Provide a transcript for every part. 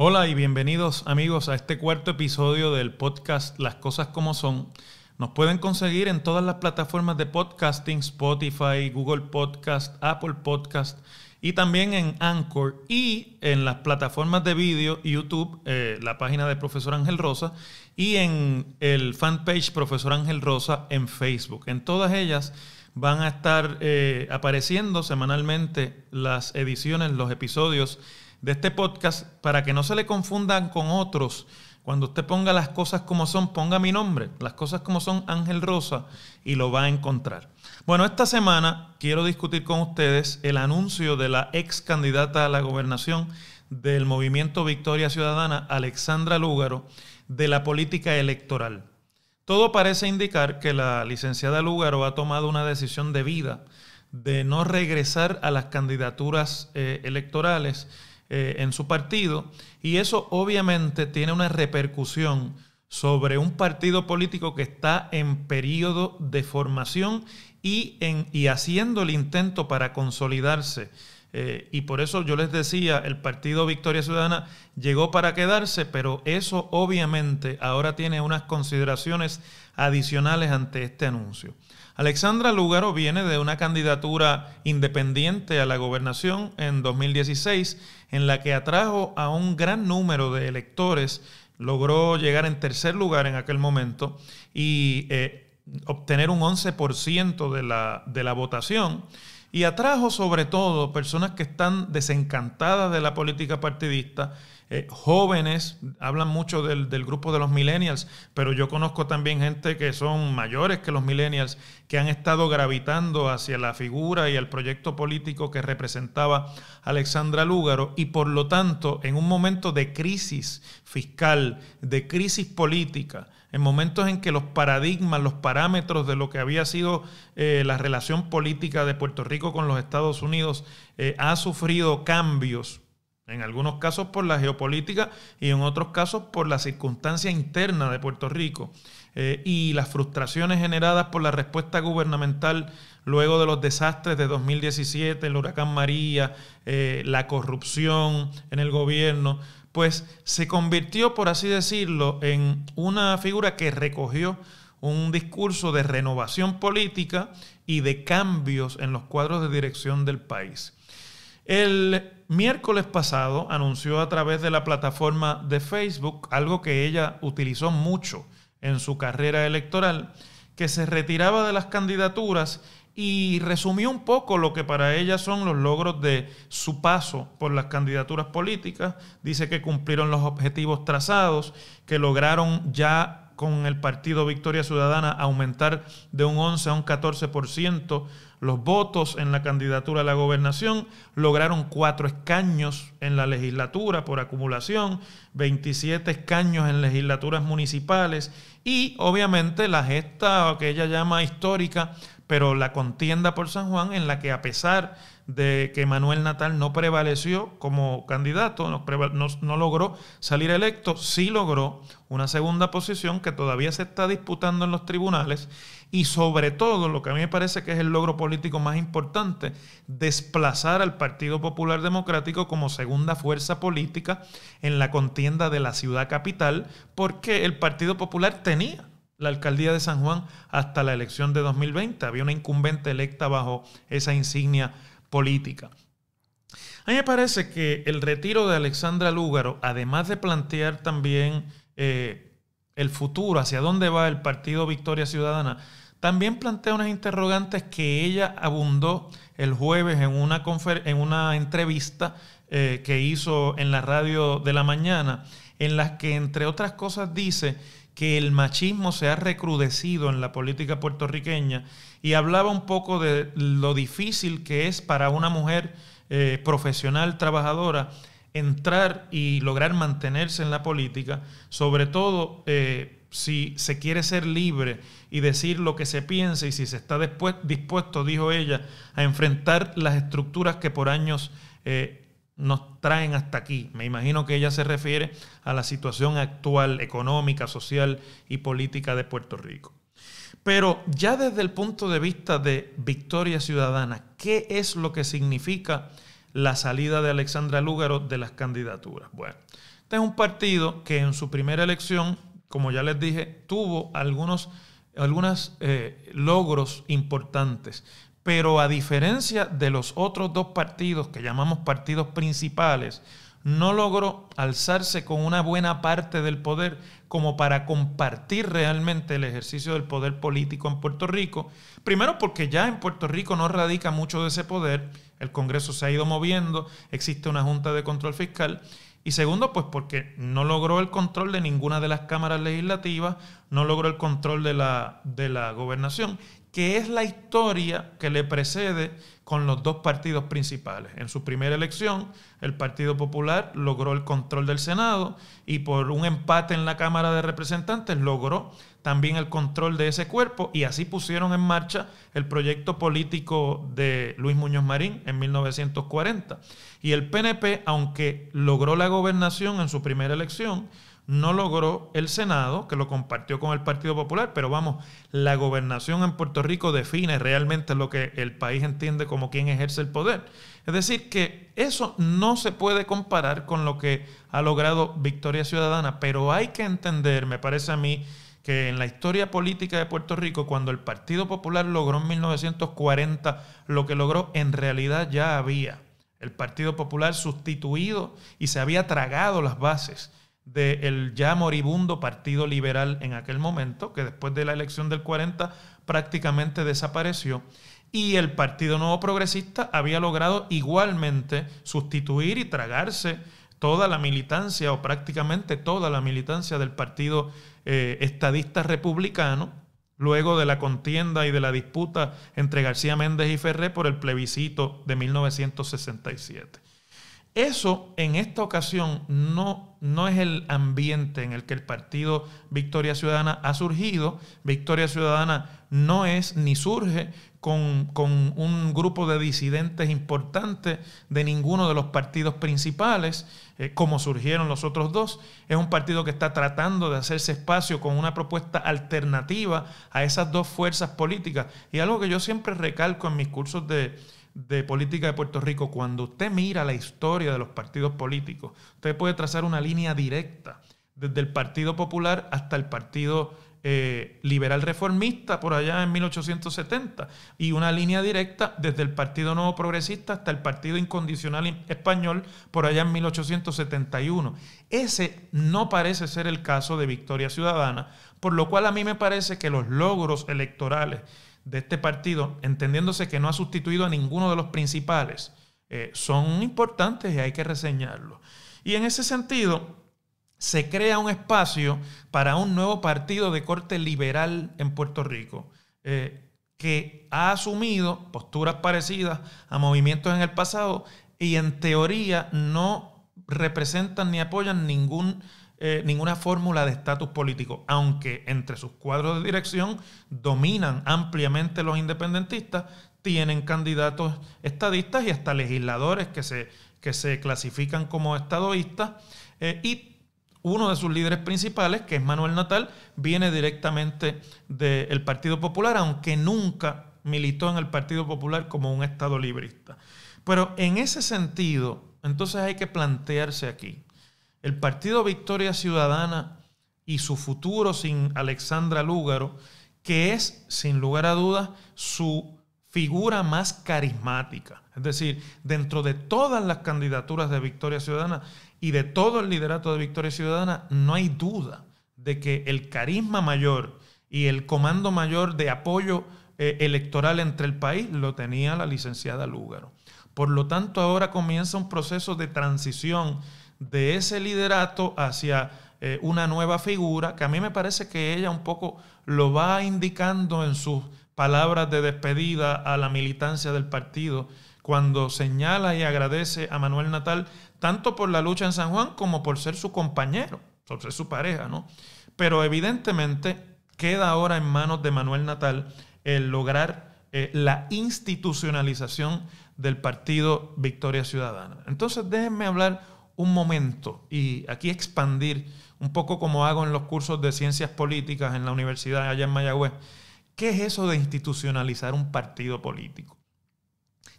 Hola y bienvenidos amigos a este cuarto episodio del podcast Las Cosas como Son. Nos pueden conseguir en todas las plataformas de podcasting, Spotify, Google Podcast, Apple Podcast y también en Anchor y en las plataformas de vídeo, YouTube, eh, la página de Profesor Ángel Rosa y en el fanpage Profesor Ángel Rosa en Facebook. En todas ellas van a estar eh, apareciendo semanalmente las ediciones, los episodios de este podcast para que no se le confundan con otros. Cuando usted ponga las cosas como son, ponga mi nombre, las cosas como son Ángel Rosa y lo va a encontrar. Bueno, esta semana quiero discutir con ustedes el anuncio de la ex candidata a la gobernación del movimiento Victoria Ciudadana, Alexandra Lúgaro, de la política electoral. Todo parece indicar que la licenciada Lúgaro ha tomado una decisión de vida de no regresar a las candidaturas eh, electorales eh, en su partido y eso obviamente tiene una repercusión sobre un partido político que está en periodo de formación y, en, y haciendo el intento para consolidarse. Eh, y por eso yo les decía, el partido Victoria Ciudadana llegó para quedarse, pero eso obviamente ahora tiene unas consideraciones adicionales ante este anuncio. Alexandra Lugaro viene de una candidatura independiente a la gobernación en 2016, en la que atrajo a un gran número de electores, logró llegar en tercer lugar en aquel momento y eh, obtener un 11% de la votación y atrajo sobre todo personas que están desencantadas de la política partidista eh, jóvenes, hablan mucho del, grupo de los millennials, pero yo conozco también gente que son mayores que los millennials, que han estado gravitando hacia la figura y el proyecto político que representaba Alexandra Lúgaro y por lo tanto en un momento de crisis fiscal, de crisis política, en momentos en que los paradigmas, los parámetros de lo que había sido eh, la relación política de Puerto Rico con los Estados Unidos eh, ha sufrido cambios en algunos casos por la geopolítica y en otros casos por la circunstancia interna de Puerto Rico eh, y las frustraciones generadas por la respuesta gubernamental luego de los desastres de 2017, el huracán María, eh, la corrupción en el gobierno, pues se convirtió, por así decirlo, en una figura que recogió un discurso de renovación política y de cambios en los cuadros de dirección del país. El miércoles pasado anunció a través de la plataforma de Facebook algo que ella utilizó mucho en su carrera electoral, que se retiraba de las candidaturas y resumió un poco lo que para ella son los logros de su paso por las candidaturas políticas. Dice que cumplieron los objetivos trazados, que lograron ya con el partido Victoria Ciudadana aumentar de un 11 a un 14% los votos en la candidatura a la gobernación, lograron cuatro escaños en la legislatura por acumulación, 27 escaños en legislaturas municipales y obviamente la gesta que ella llama histórica, pero la contienda por San Juan en la que a pesar de que Manuel Natal no prevaleció como candidato, no, no, logró salir electo, sí logró una segunda posición que todavía se está disputando en los tribunales y sobre todo, lo que a mí me parece que es el logro político más importante, desplazar al Partido Popular Democrático como segunda fuerza política en la contienda de la ciudad capital, porque el Partido Popular tenía la alcaldía de San Juan hasta la elección de 2020. Había una incumbente electa bajo esa insignia política. A mí me parece que el retiro de Alexandra Lúgaro, además de plantear también eh, el futuro, hacia dónde va el partido Victoria Ciudadana, también plantea unas interrogantes que ella abundó el jueves en una, en una entrevista eh, que hizo en la radio de la mañana, en las que, entre otras cosas, dice que el machismo se ha recrudecido en la política puertorriqueña y hablaba un poco de lo difícil que es para una mujer eh, profesional, trabajadora, entrar y lograr mantenerse en la política, sobre todo eh, si se quiere ser libre y decir lo que se piensa y si se está dispuesto, dijo ella, a enfrentar las estructuras que por años nos traen hasta aquí. Me imagino que ella se refiere a la situación actual económica, social y política de Puerto Rico. Pero ya desde el punto de vista de Victoria Ciudadana, ¿qué es lo que significa la salida de Alexandra Lúgaro de las candidaturas? Bueno, este es un partido que en su primera elección, como ya les dije, tuvo algunos eh, logros importantes, pero a diferencia de los otros dos partidos que llamamos partidos principales, no logró alzarse con una buena parte del poder como para compartir realmente el ejercicio del poder político en Puerto Rico. Primero porque ya en Puerto Rico no radica mucho de ese poder, el Congreso se ha ido moviendo, existe una Junta de Control Fiscal. Y segundo, pues porque no logró el control de ninguna de las cámaras legislativas, no logró el control de la, gobernación que es la historia que le precede con los dos partidos principales. En su primera elección, el Partido Popular logró el control del Senado y por un empate en la Cámara de Representantes logró también el control de ese cuerpo y así pusieron en marcha el proyecto político de Luis Muñoz Marín en 1940. Y el PNP, aunque logró la gobernación en su primera elección, no logró el Senado, que lo compartió con el Partido Popular, pero vamos, la gobernación en Puerto Rico define realmente lo que el país entiende como quien ejerce el poder. Es decir, que eso no se puede comparar con lo que ha logrado Victoria Ciudadana, pero hay que entender, me parece a mí, que en la historia política de Puerto Rico, cuando el Partido Popular logró en 1940 lo que logró, en realidad ya había el Partido Popular sustituido y se había tragado las bases del ya moribundo Partido Liberal en aquel momento, que después de la elección del 40 prácticamente desapareció, y el Partido Nuevo Progresista había logrado igualmente sustituir y tragarse toda la militancia o prácticamente toda la militancia del Partido eh, Estadista Republicano, luego de la contienda y de la disputa entre García Méndez y Ferré por el plebiscito de 1967. Eso en esta ocasión no, no es el ambiente en el que el partido Victoria Ciudadana ha surgido. Victoria Ciudadana no es ni surge con, un grupo de disidentes importantes de ninguno de los partidos principales, eh, como surgieron los otros dos. Es un partido que está tratando de hacerse espacio con una propuesta alternativa a esas dos fuerzas políticas. Y algo que yo siempre recalco en mis cursos de, de política de Puerto Rico, cuando usted mira la historia de los partidos políticos, usted puede trazar una línea directa desde el Partido Popular hasta el Partido eh, Liberal Reformista por allá en 1870 y una línea directa desde el Partido Nuevo Progresista hasta el Partido Incondicional Español por allá en 1871. Ese no parece ser el caso de Victoria Ciudadana, por lo cual a mí me parece que los logros electorales de este partido, entendiéndose que no ha sustituido a ninguno de los principales, eh, son importantes y hay que reseñarlos. Y en ese sentido, se crea un espacio para un nuevo partido de corte liberal en Puerto Rico, eh, que ha asumido posturas parecidas a movimientos en el pasado y en teoría no representan ni apoyan ningún eh, ninguna fórmula de estatus político, aunque entre sus cuadros de dirección dominan ampliamente los independentistas, tienen candidatos estadistas y hasta legisladores que se, que se clasifican como estadoístas. Eh, y uno de sus líderes principales, que es Manuel Natal, viene directamente del Partido Popular, aunque nunca militó en el Partido Popular como un Estado librista. Pero en ese sentido, entonces hay que plantearse aquí, el Partido Victoria Ciudadana y su futuro sin Alexandra Lúgaro, que es, sin lugar a dudas, su figura más carismática. Es decir, dentro de todas las candidaturas de Victoria Ciudadana y de todo el liderato de Victoria Ciudadana, no hay duda de que el carisma mayor y el comando mayor de apoyo eh, electoral entre el país lo tenía la licenciada Lúgaro. Por lo tanto, ahora comienza un proceso de transición de ese liderato hacia eh, una nueva figura, que a mí me parece que ella un poco lo va indicando en sus palabras de despedida a la militancia del partido, cuando señala y agradece a Manuel Natal tanto por la lucha en San Juan como por ser su compañero, por ser su pareja, ¿no? Pero evidentemente queda ahora en manos de Manuel Natal el lograr eh, la institucionalización del partido Victoria Ciudadana. Entonces déjenme hablar un momento y aquí expandir un poco como hago en los cursos de ciencias políticas en la universidad allá en Mayagüez. ¿Qué es eso de institucionalizar un partido político?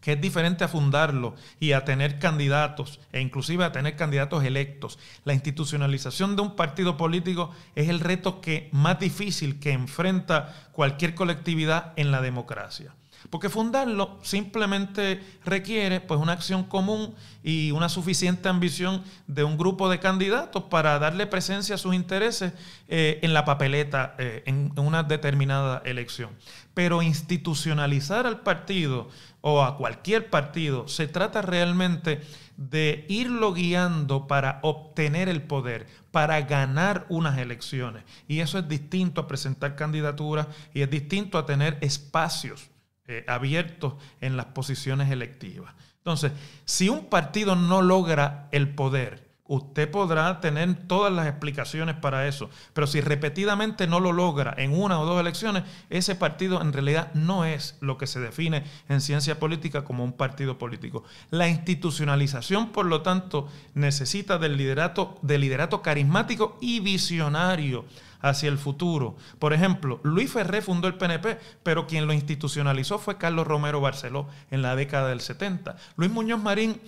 que es diferente a fundarlo y a tener candidatos, e inclusive a tener candidatos electos. La institucionalización de un partido político es el reto que, más difícil que enfrenta cualquier colectividad en la democracia. Porque fundarlo simplemente requiere pues, una acción común y una suficiente ambición de un grupo de candidatos para darle presencia a sus intereses eh, en la papeleta eh, en una determinada elección. Pero institucionalizar al partido o a cualquier partido se trata realmente de irlo guiando para obtener el poder, para ganar unas elecciones. Y eso es distinto a presentar candidaturas y es distinto a tener espacios eh, abiertos en las posiciones electivas. Entonces, si un partido no logra el poder Usted podrá tener todas las explicaciones para eso, pero si repetidamente no lo logra en una o dos elecciones, ese partido en realidad no es lo que se define en ciencia política como un partido político. La institucionalización, por lo tanto, necesita del liderato, liderato carismático y visionario hacia el futuro. Por ejemplo, Luis Ferré fundó el PNP, pero quien lo institucionalizó fue Carlos Romero Barceló en la década del 70. Luis Muñoz Marín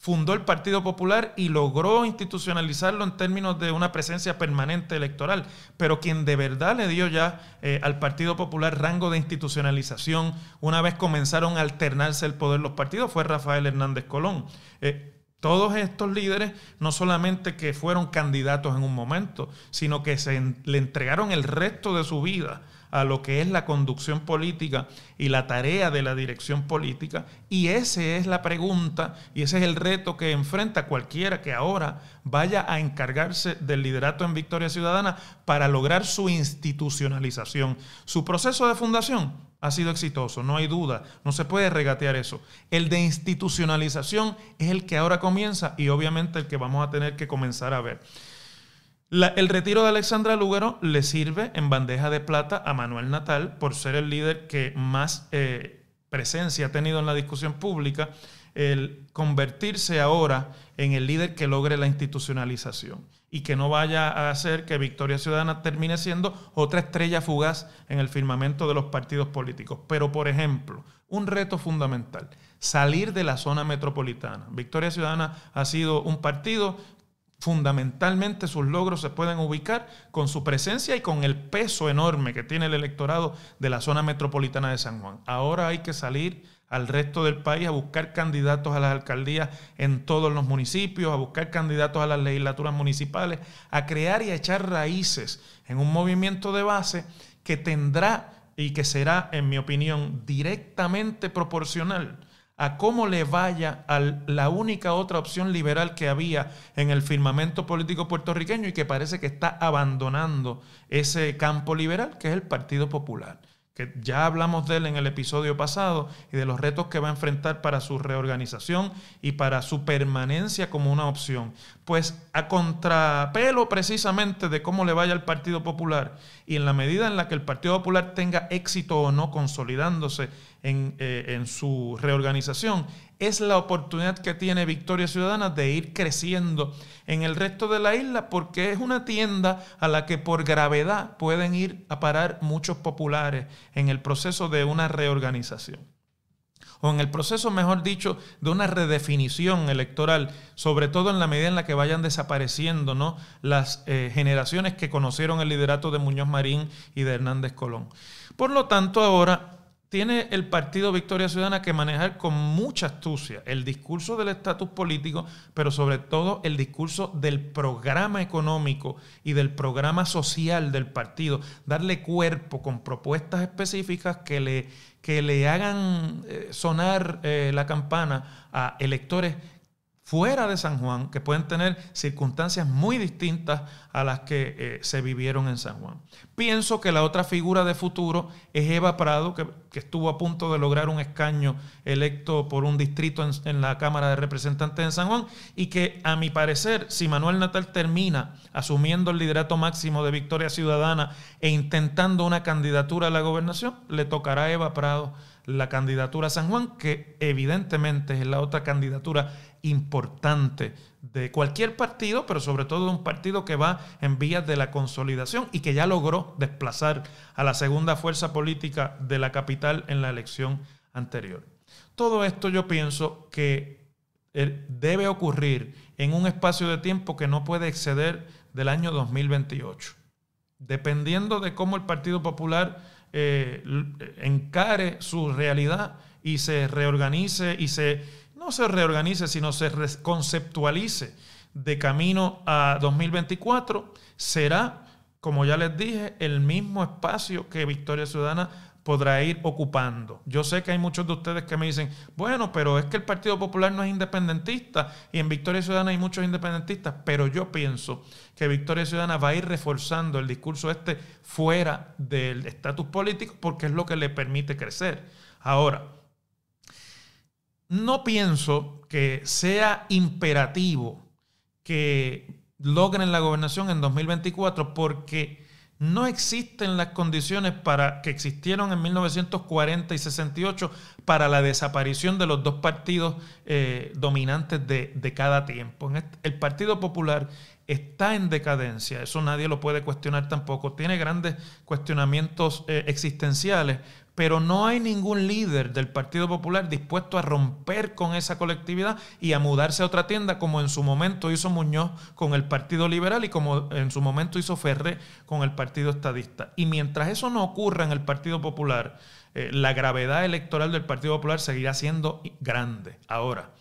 fundó el Partido Popular y logró institucionalizarlo en términos de una presencia permanente electoral. Pero quien de verdad le dio ya eh, al Partido Popular rango de institucionalización una vez comenzaron a alternarse el poder los partidos fue Rafael Hernández Colón. Eh, todos estos líderes no solamente que fueron candidatos en un momento, sino que se le entregaron el resto de su vida a lo que es la conducción política y la tarea de la dirección política. Y esa es la pregunta y ese es el reto que enfrenta cualquiera que ahora vaya a encargarse del liderato en Victoria Ciudadana para lograr su institucionalización. Su proceso de fundación ha sido exitoso, no hay duda, no se puede regatear eso. El de institucionalización es el que ahora comienza y obviamente el que vamos a tener que comenzar a ver. el retiro de Alexandra Lugaro le sirve en bandeja de plata a Manuel Natal por ser el líder que más eh, presencia ha tenido en la discusión pública, el convertirse ahora en el líder que logre la institucionalización y que no vaya a hacer que Victoria Ciudadana termine siendo otra estrella fugaz en el firmamento de los partidos políticos. Pero, por ejemplo, un reto fundamental, salir de la zona metropolitana. Victoria Ciudadana ha sido un partido fundamentalmente sus logros se pueden ubicar con su presencia y con el peso enorme que tiene el electorado de la zona metropolitana de San Juan. Ahora hay que salir al resto del país a buscar candidatos a las alcaldías en todos los municipios, a buscar candidatos a las legislaturas municipales, a crear y a echar raíces en un movimiento de base que tendrá y que será, en mi opinión, directamente proporcional a cómo le vaya a la única otra opción liberal que había en el firmamento político puertorriqueño y que parece que está abandonando ese campo liberal, que es el Partido Popular que ya hablamos de él en el episodio pasado, y de los retos que va a enfrentar para su reorganización y para su permanencia como una opción. Pues a contrapelo precisamente de cómo le vaya al Partido Popular y en la medida en la que el Partido Popular tenga éxito o no consolidándose en, eh, en su reorganización, es la oportunidad que tiene Victoria Ciudadana de ir creciendo en el resto de la isla porque es una tienda a la que por gravedad pueden ir a parar muchos populares en el proceso de una reorganización o en el proceso, mejor dicho, de una redefinición electoral, sobre todo en la medida en la que vayan desapareciendo ¿no? las eh, generaciones que conocieron el liderato de Muñoz Marín y de Hernández Colón. Por lo tanto, ahora tiene el Partido Victoria Ciudadana que manejar con mucha astucia el discurso del estatus político, pero sobre todo el discurso del programa económico y del programa social del partido. Darle cuerpo con propuestas específicas que le, que le hagan eh, sonar eh, la campana a electores fuera de San Juan que pueden tener circunstancias muy distintas a las que eh, se vivieron en San Juan. Pienso que la otra figura de futuro es Eva Prado, que, estuvo a punto de lograr un escaño electo por un distrito en, la Cámara de Representantes en San Juan y que a mi parecer, si Manuel Natal termina asumiendo el liderato máximo de Victoria Ciudadana e intentando una candidatura a la gobernación, le tocará a Eva Prado la candidatura San Juan, que evidentemente es la otra candidatura importante de cualquier partido, pero sobre todo de un partido que va en vías de la consolidación y que ya logró desplazar a la segunda fuerza política de la capital en la elección anterior. Todo esto yo pienso que eh, debe ocurrir en un espacio de tiempo que no puede exceder del año 2028. Dependiendo de cómo el Partido Popular eh, encare su realidad y se reorganice y se, no se reorganice, sino se conceptualice de camino a 2024, será, como ya les dije, el mismo espacio que Victoria Ciudadana podrá ir ocupando. Yo sé que hay muchos de ustedes que me dicen, bueno, pero es que el Partido Popular no es independentista y en Victoria Ciudadana hay muchos independentistas, pero yo pienso que Victoria Ciudadana va a ir reforzando el discurso este fuera del estatus político porque es lo que le permite crecer. Ahora, no pienso que sea imperativo que logren la gobernación en 2024 porque no existen las condiciones para, que existieron en 1940 y 68 para la desaparición de los dos partidos eh, dominantes de, cada tiempo. el Partido Popular está en decadencia, eso nadie lo puede cuestionar tampoco, tiene grandes cuestionamientos eh, existenciales, pero no hay ningún líder del Partido Popular dispuesto a romper con esa colectividad y a mudarse a otra tienda como en su momento hizo Muñoz con el Partido Liberal y como en su momento hizo Ferré con el Partido Estadista. Y mientras eso no ocurra en el Partido Popular, eh, la gravedad electoral del Partido Popular seguirá siendo grande. Ahora,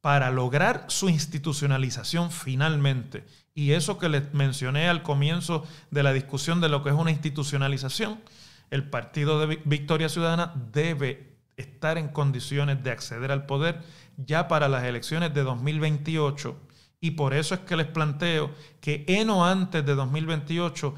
para lograr su institucionalización finalmente, y eso que les mencioné al comienzo de la discusión de lo que es una institucionalización, el Partido de Victoria Ciudadana debe estar en condiciones de acceder al poder ya para las elecciones de 2028. Y por eso es que les planteo que en o antes de 2028,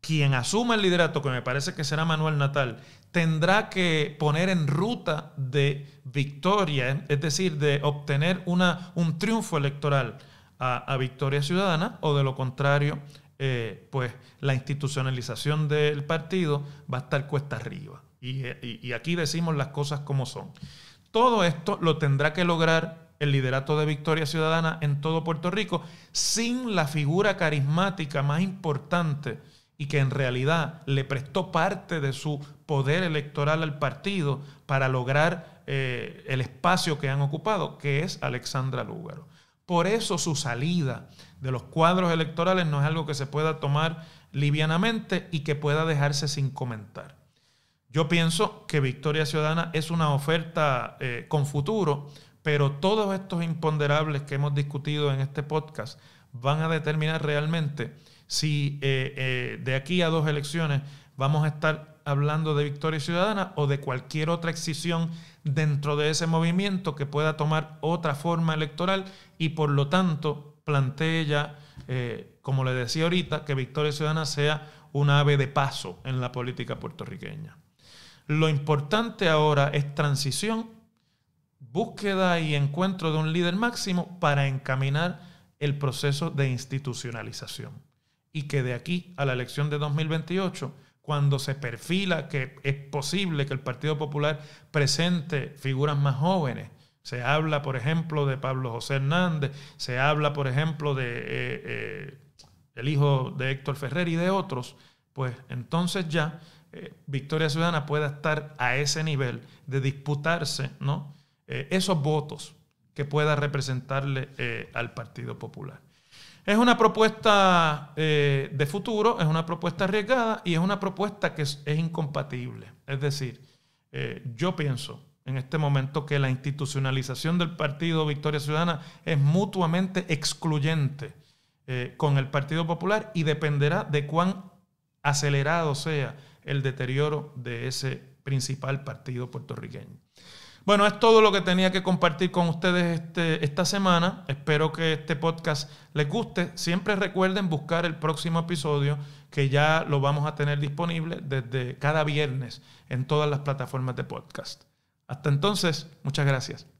quien asuma el liderato, que me parece que será Manuel Natal, tendrá que poner en ruta de victoria, es decir, de obtener una, un triunfo electoral a, a Victoria Ciudadana, o de lo contrario, eh, pues la institucionalización del partido va a estar cuesta arriba. Eh, y, aquí decimos las cosas como son. Todo esto lo tendrá que lograr el liderato de Victoria Ciudadana en todo Puerto Rico sin la figura carismática más importante y que en realidad le prestó parte de su poder electoral al partido para lograr eh, el espacio que han ocupado, que es Alexandra Lúgaro. Por eso su salida de los cuadros electorales no es algo que se pueda tomar livianamente y que pueda dejarse sin comentar. Yo pienso que Victoria Ciudadana es una oferta eh, con futuro, pero todos estos imponderables que hemos discutido en este podcast van a determinar realmente si eh, eh, de aquí a dos elecciones vamos a estar hablando de Victoria Ciudadana o de cualquier otra excisión dentro de ese movimiento que pueda tomar otra forma electoral y por lo tanto plantea... ya, eh, como le decía ahorita, que Victoria Ciudadana sea un ave de paso en la política puertorriqueña. Lo importante ahora es transición, búsqueda y encuentro de un líder máximo para encaminar el proceso de institucionalización y que de aquí a la elección de 2028 cuando se perfila que es posible que el Partido Popular presente figuras más jóvenes. Se habla, por ejemplo, de Pablo José Hernández, se habla, por ejemplo, de eh, eh, el hijo de Héctor Ferrer y de otros, pues entonces ya eh, Victoria Ciudadana pueda estar a ese nivel de disputarse ¿no? esos votos que pueda representarle al Partido Popular. Es una propuesta eh, de futuro, es una propuesta arriesgada y es una propuesta que es, incompatible. Es decir, eh, yo pienso en este momento que la institucionalización del partido Victoria Ciudadana es mutuamente excluyente eh, con el Partido Popular y dependerá de cuán acelerado sea el deterioro de ese principal partido puertorriqueño. Bueno, es todo lo que tenía que compartir con ustedes este, esta semana. Espero que este podcast les guste. Siempre recuerden buscar el próximo episodio que ya lo vamos a tener disponible desde cada viernes en todas las plataformas de podcast. Hasta entonces, muchas gracias.